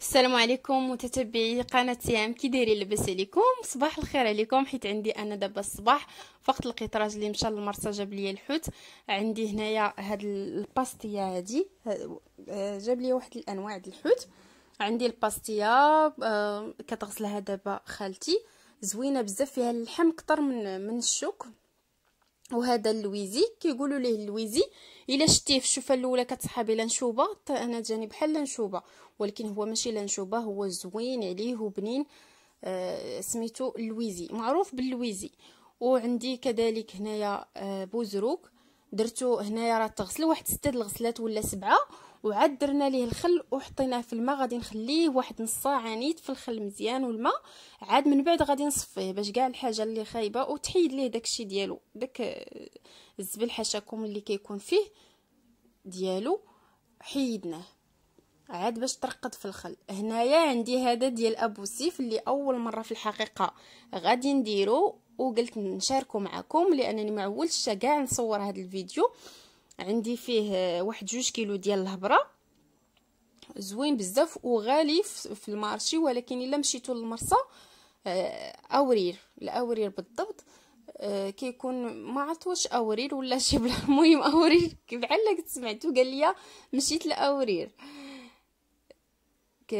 السلام عليكم متتبعي قناه سيام كي دايرين لاباس عليكم صباح الخير عليكم حيت عندي انا دابا الصباح فقت لقيت راجلي مشى للمرسى جاب لي الحوت عندي هنايا هاد الباستيا هادي آه، جاب لي واحد الانواع د الحوت عندي الباستيا آه، كتغسلها دابا خالتي زوينه بزاف فيها اللحم اكثر من من الشوك وهذا اللويزي كيقولوا ليه اللويزي الا شتيه في الشوفه الاولى كتصحابي لنشوبه انا جاني بحال لنشوبه ولكن هو ماشي لنشوبه هو زوين عليه وبنين آه سميتو اللويزي معروف باللويزي وعندي كذلك هنايا آه بوزروك درتو هنايا راه تغسل واحد سته الغسلات ولا سبعه وعدرنا ليه الخل وحطيناه في الماء غادي نخليه واحد نص ساعه نيت في الخل مزيان والماء عاد من بعد غادي نصفيه باش كاع الحاجه اللي خايبه وتحيد ليه داكشي ديالو داك آه، الزبل حشاكم اللي كيكون فيه ديالو حيدناه عاد باش ترقد في الخل هنايا عندي هذا ديال ابو سيف اللي اول مره في الحقيقه غادي نديرو وقلت نشاركو معكم لانني ما عولتش كاع نصور هذا الفيديو عندي فيه واحد جوج كيلو ديال الهبره زوين بزاف وغالي في المارشي ولكن الا مشيتو للمرسى آه، اورير الاورير بالضبط آه، كيكون ما عرفت واش اورير ولا شي بلا المهم اورير بحال قلت سمعتو قال لي مشيت لاورير ك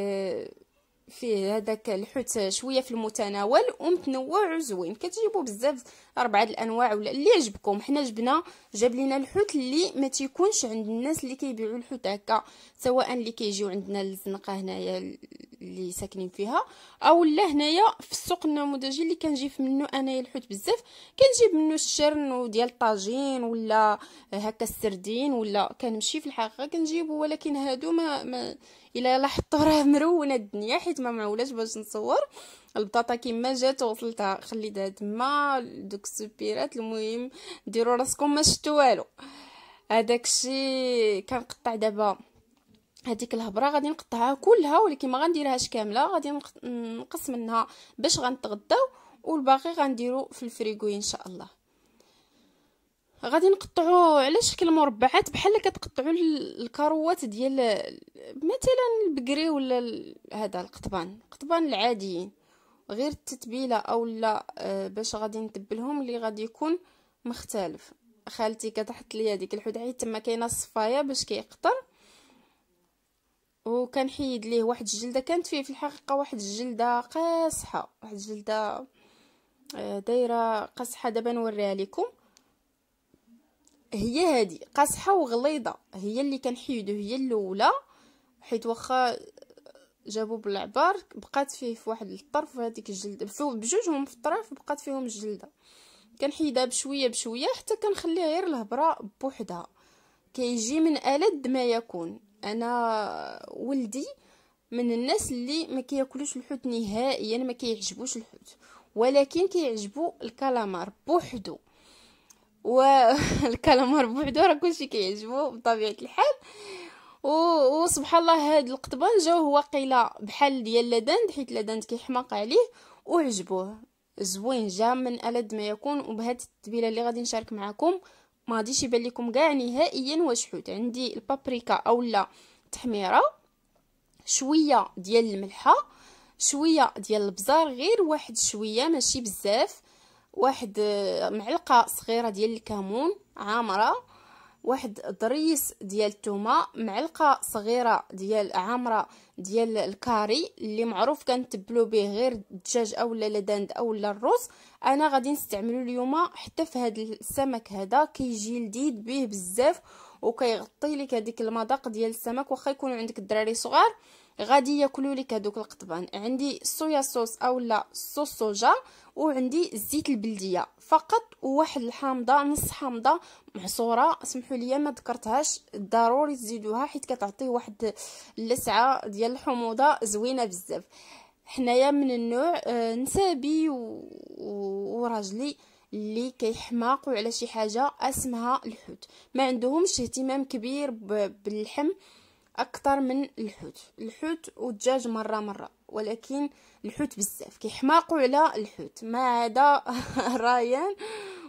فيه هذاك الحوت شويه في المتناول ومتنوع وزوين كتجيبوا بزاف اربعه الانواع ولا اللي عجبكم حنا جبنا جاب لينا الحوت اللي ما تيكونش عند الناس اللي كيبيعوا الحوت هكا سواء اللي كيجيو عندنا للزنقه هنايا اللي ساكنين فيها او لا هنايا في السوق النموذجي اللي كنجيب منه انايا الحوت بزاف كنجيب منه الشرن وديال الطاجين ولا هكا السردين ولا كنمشي في الحقيقه كنجيبو ولكن هادو ما, ما الا لاحظتوا راه مرونه الدنيا حيت ما معولاش باش نصور البطاطا كيما جات وصلتها خليتها تما دوك السبيرات المهم ديروا راسكم ما شفتوا والو هذاك الشيء كنقطع دابا هذيك الهبره غادي نقطعها كلها ولكن ما غنديرهاش كامله غادي نقص منها باش غنتغداو والباقي غنديرو في الفريغو ان شاء الله غادي نقطعو على شكل مربعات بحال كتقطعوا الكروات ديال مثلا البقري ولا هذا القطبان القطبان العاديين غير التتبيله اولا آه، باش غادي نتبلهم اللي غادي يكون مختلف خالتي كتحط لي هذيك الحدعيه تما كاينه الصفايه باش كيقطر كي وكنحيد ليه واحد الجلده كانت فيه في الحقيقه واحد الجلده قاصحه واحد الجلده آه، دايره قاصحه دابا نوريها لكم هي هادي قاصحه وغليظه هي اللي كنحيدو هي الاولى حيت واخا جابو بالعبار بقات فيه في واحد الطرف هذيك الجلده بجوجهم في الطرف بقات فيهم الجلده كنحيدها بشويه بشويه حتى كنخليها غير الهبره بوحدها كيجي من ألد ما يكون انا ولدي من الناس اللي ما كياكلوش الحوت نهائيا ما كيعجبوش الحوت ولكن كيعجبو الكالامار بوحدو والكالامار بوحدو راه كلشي كيعجبو بطبيعه الحال و... وسبحان الله هاد القطبان جاو هو قيله بحال ديال لادند حيت لادند كيحماق عليه وعجبوه زوين جا من ألد ما يكون وبهاد التتبيله اللي غادي نشارك معكم ما غاديش يبان لكم كاع نهائيا واش حوت عندي البابريكا اولا تحميره شويه ديال الملحه شويه ديال البزار غير واحد شويه ماشي بزاف واحد آه، معلقه صغيره ديال الكمون عامره واحد ضريس ديال التومه معلقه صغيره ديال عامره ديال الكاري اللي معروف كنتبلو به غير الدجاج اولا لدند اولا الرز انا غادي نستعملو اليوم حتى في هذا السمك هذا كيجي لذيذ به بزاف وكيغطي لك هذيك المذاق ديال السمك واخا يكونوا عندك الدراري صغار غادي ياكلوا لك هذوك القطبان عندي صويا صوص اولا صوص صوجا وعندي الزيت البلديه فقط واحد الحامضه نص حامضه معصوره سمحوا لي ما ذكرتهاش ضروري تزيدوها حيت كتعطي واحد اللسعه ديال الحموضه زوينه بزاف حنايا من النوع آه، نسابي وراجلي اللي كيحماقوا على شي حاجه اسمها الحوت ما عندهمش اهتمام كبير باللحم اكثر من الحوت الحوت والدجاج مره مره ولكن الحوت بزاف كيحماقوا على الحوت ما هذا رايان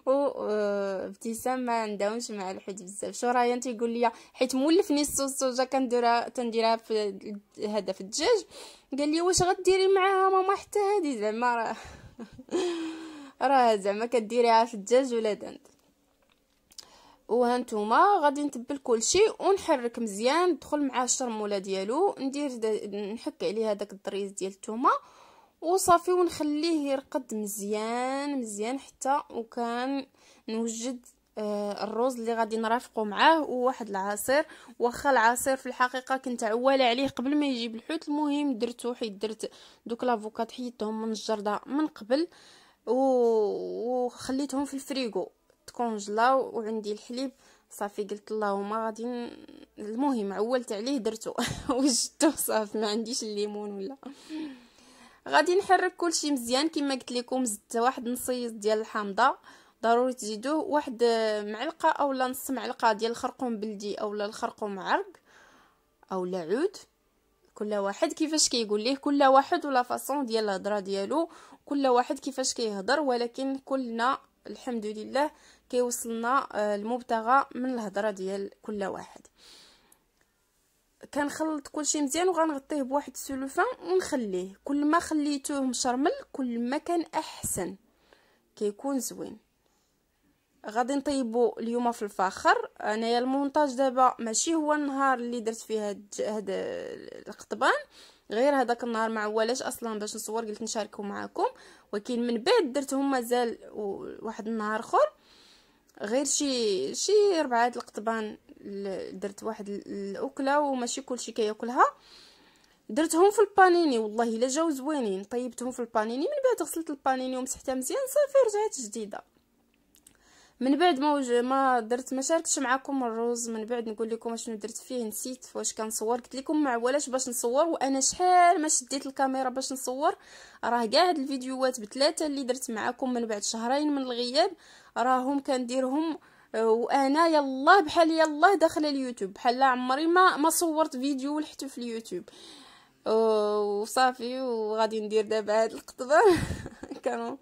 و آه، ابتسام ما نداومش مع الحوت بزاف شو رايان تيقول لي حيت مولفني السوسوجه كنديرها تنديرها في هذا في الدجاج قال لي واش غديري معاها ماما حتى هذه زعما راه راه زعما كديريها في الدجاج ولا دنت وهانتوما غادي نتبل كلشي ونحرك مزيان ندخل مع الشرموله ديالو ندير نحك عليه هذاك الضريز ديال الثومه وصافي ونخليه يرقد مزيان مزيان حتى وكان نوجد آه الروز اللي غادي نرافقه معاه وواحد العصير واخا العصير في الحقيقه كنت عواله عليه قبل ما يجيب الحوت المهم درتو حيت درت دوك لافوكات حيدتهم من الجرده من قبل وخليتهم في الفريغو كونجلا وعندي الحليب صافي قلت اللهم غادي المهم عولت عليه درته وجدته صافي ما عنديش الليمون ولا غادي نحرك كلشي مزيان كما قلت لكم زدت واحد نصيص ديال الحامضه ضروري تزيدوه واحد آه، معلقه اولا نص معلقه ديال الخرقوم بلدي اولا الخرقوم عرق اولا عود كل واحد كيفاش كيقول ليه كل واحد ولا فاصون ديال الهضره ديالو كل واحد كيفاش كيهضر ولكن كلنا الحمد لله كيوصلنا آه، المبتغى من الهضره ديال كل واحد كنخلط كلشي مزيان وغنغطيه بواحد السلوفان ونخليه كل ما خليتوه مشرمل كل ما كان احسن كيكون زوين غادي نطيبو اليوم في الفاخر انايا المونتاج دابا ماشي هو النهار اللي درت فيه هاد القطبان غير هذاك النهار ما عوالاش اصلا باش نصور قلت نشاركه معاكم ولكن من بعد درتهم مازال واحد النهار اخر غير شي شي ربعه القطبان درت واحد الاكله وماشي كلشي كياكلها درتهم في البانيني والله الا جاو زوينين طيبتهم في البانيني من بعد غسلت البانيني ومسحتها مزيان صافي رجعت جديده من بعد ما ما درت ما شاركتش معكم الروز من بعد نقول لكم شنو درت فيه نسيت واش كنصور قلت لكم ما ولاش باش نصور وانا شحال ما شديت الكاميرا باش نصور راه كاع هاد الفيديوهات بثلاثه اللي درت معكم من بعد شهرين من الغياب راهم كنديرهم وانا يلا بحال يلا داخله اليوتيوب بحال عمري ما ما صورت فيديو ولحته في اليوتيوب وصافي وغادي ندير دابا هاد القطبه كانوا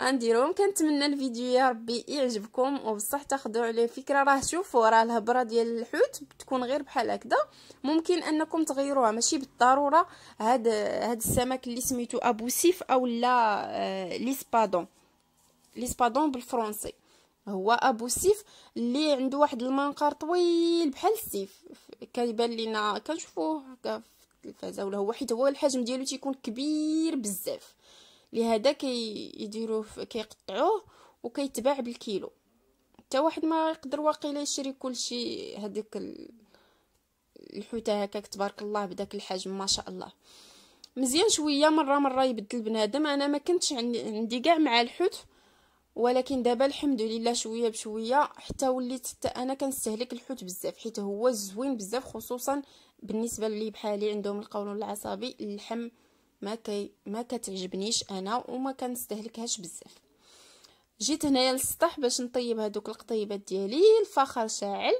غنديرهم كنتمنى الفيديو يا ربي يعجبكم وبصح تاخذوا عليه فكره راه شوفوا راه الهبره ديال الحوت بتكون غير بحال هكذا ممكن انكم تغيروها ماشي بالضروره هاد هاد السمك اللي سميتو ابو سيف اولا لا آه، ليسبادون ليسبادون بالفرنسي هو ابو سيف اللي عنده واحد المنقار طويل بحال السيف كيبان لينا كنشوفوه في التلفازه ولا هو حيت هو الحجم ديالو تيكون كبير بزاف لهذا كيديروه كيقطعوه وكيتباع بالكيلو حتى واحد ما يقدر واقيلا يشري كلشي هذيك الحوته هكاك تبارك الله بداك الحجم ما شاء الله مزيان شويه مره مره يبدل بنادم انا ما كنتش عندي كاع مع الحوت ولكن دابا الحمد لله شويه بشويه حتى وليت حتى انا كنستهلك الحوت بزاف حيت هو زوين بزاف خصوصا بالنسبه لي بحالي عندهم القولون العصبي اللحم ما كي ما كتعجبنيش انا وما كنستهلكهاش بزاف جيت هنايا للسطح باش نطيب هذوك القطيبات ديالي الفخر شاعل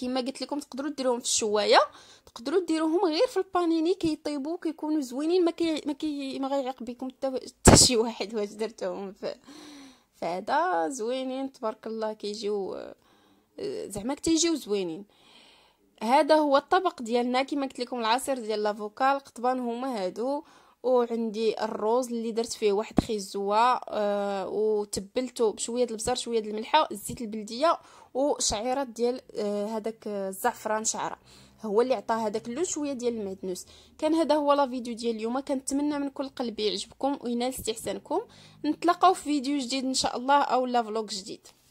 كما قلت لكم تقدروا ديروهم في الشوايه تقدروا ديروهم غير في البانيني كيطيبوا كي كيكونوا زوينين ما كي ما, كي ما غيعيق بكم حتى شي واحد واش درتهم في فهذا زوينين تبارك الله كيجيو آه، زعما كتيجيو زوينين هذا هو الطبق ديالنا كما قلت لكم العصير ديال لافوكا القطبان هما هادو وعندي الروز اللي درت فيه واحد خيزوه آه وتبلته بشويه البزار شويه د الملحه الزيت البلديه وشعيرات ديال آه الزعفران آه، شعره هو اللي عطاه هذاك اللون شويه ديال المعدنوس كان هذا هو لا فيديو ديال اليوم كنتمنى من كل قلبي يعجبكم وينال استحسانكم نتلاقاو في فيديو جديد ان شاء الله او لا فلوق جديد